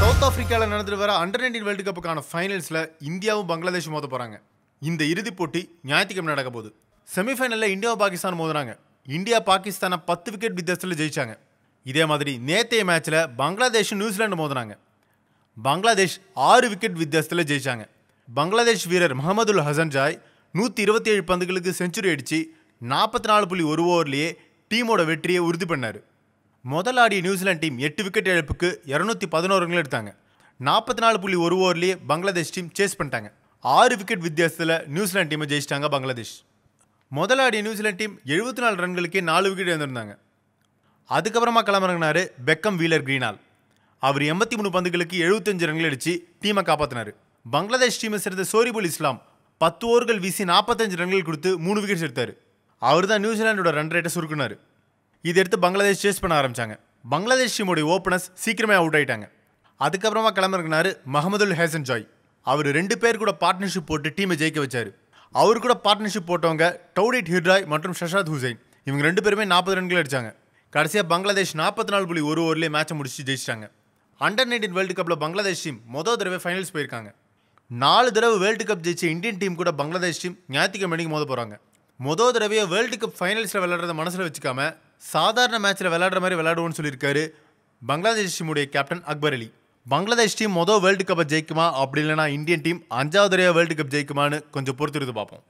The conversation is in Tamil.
சவுத் ஆப்பிரிக்காவில் நடந்துட்டு வர அண்டர் நைன்டீன் வேர்ல்டு கப்புக்கான ஃபைனல்ஸில் இந்தியாவும் பங்களாதேஷும் மோத போகிறாங்க இந்த இறுதிப் போட்டி ஞாயிற்றுக்கிழமை நடக்க போகுது செமிஃபைனலில் இந்தியாவும் பாகிஸ்தான் மோதுறாங்க இந்தியா பாகிஸ்தானை பத்து விக்கெட் வித்தியாசத்தில் ஜெயிச்சாங்க இதே மாதிரி நேத்தைய மேட்ச்சில் பங்களாதேஷும் நியூசிலாண்டு மோதினாங்க பங்களாதேஷ் ஆறு விக்கெட் வித்தியாசத்தில் ஜெயிச்சாங்க பங்களாதேஷ் வீரர் முகமதுல் ஹசன் ஜாய் நூற்றி இருபத்தி ஏழு பந்துகளுக்கு செஞ்சுரி அடித்து நாற்பத்தி நாலு புள்ளி ஒரு ஓவர்லேயே டீமோட வெற்றியை உறுதி பண்ணார் முதலாடிய நியூசிலாந்து டீம் எட்டு விக்கெட் இழப்புக்கு இரநூத்தி பதினோரு ரன்கள் எடுத்தாங்க நாற்பத்தி நாலு புள்ளி ஒரு ஓவர்லேயே பங்களாதேஷ் டீம் சேஸ் பண்ணிட்டாங்க ஆறு விக்கெட் வித்தியாசத்தில் நியூசிலாந்து டீமை ஜெயிச்சிட்டாங்க பங்களாதேஷ் முதலாடிய நியூசிலாந்து டீம் எழுபத்தி நாலு ரன்களுக்கே நாலு விக்கெட் இழந்திருந்தாங்க அதுக்கப்புறமா கிளம்புறங்கினார் பெக்கம் வீலர் கிரீனால் அவர் எண்பத்தி மூணு பந்துகளுக்கு எழுபத்தஞ்சு ரன்கள் அடித்து டீமை காப்பாற்றினார் பங்களாதேஷ் டீமை சேர்ந்த சோரிபுல் இஸ்லாம் பத்து ஓவர்கள் வீசி நாற்பத்தஞ்சு ரன்கள் கொடுத்து மூணு விக்கெட் எடுத்தார் அவர் தான் நியூசிலாண்டோட ரன் ரேட்டை சுருக்குனார் இதை எடுத்து பங்களாதேஷ் சேஸ் பண்ண ஆரம்பித்தாங்க பங்களாதேஷ் டீமோடைய ஓப்பனர்ஸ் சீக்கிரமே அவுட் ஆகிட்டாங்க அதுக்கப்புறமா கிளம்பிருக்கினாரு மஹமதுல் ஹேசன் ஜாய் அவர் ரெண்டு பேர் கூட பார்ட்னர்ஷிப் போட்டு டீமை ஜெயிக்க வச்சார் அவர் கூட பார்ட்னர்ஷிப் போட்டவங்க டவுடிட் ஹிர்ராய் மற்றும் ஷஷாத் ஹுசைன் இவங்க ரெண்டு பேருமே நாற்பது ரன்கள் அடித்தாங்க கடைசியாக பங்களாதேஷ் நாற்பத்தி நாலு புள்ளி ஒரு ஓவர்லேயே மேட்சை முடிச்சு ஜெயிச்சிட்டாங்க அண்டர் நைன்டீன் வேர்ல்டு கப்பில் பங்களாதேஷ் டீம் மொதல் தடவை ஃபைனல்ஸ் போயிருக்காங்க நாலு தடவை வேர்ல்டு கப் ஜெயிச்ச இந்தியன் டீம் கூட பங்களாதேஷ் டீம் ஞாயிற்றுக்கிழமைக்கு மோத போகிறாங்க மொதல் தடவையை வேர்ல்டு கப் ஃபைனல்ஸில் விளையாடுறத மனசில் வச்சுக்காம சாதாரண மேட்ச்சில் விளையாடுற மாதிரி விளையாடுவோன்னு சொல்லியிருக்காரு பங்களாதேஷ் டீமுடைய கேப்டன் அக்பர் அலி பங்களாதேஷ் டீம் மொதல் வேர்ல்டு கப்பை ஜெயிக்குமா அப்படி இல்லைனா இந்தியன் டீம் அஞ்சாவது வேர்ல்டு கப் ஜெயிக்குமான்னு கொஞ்சம் பொறுத்திருந்து பார்ப்போம்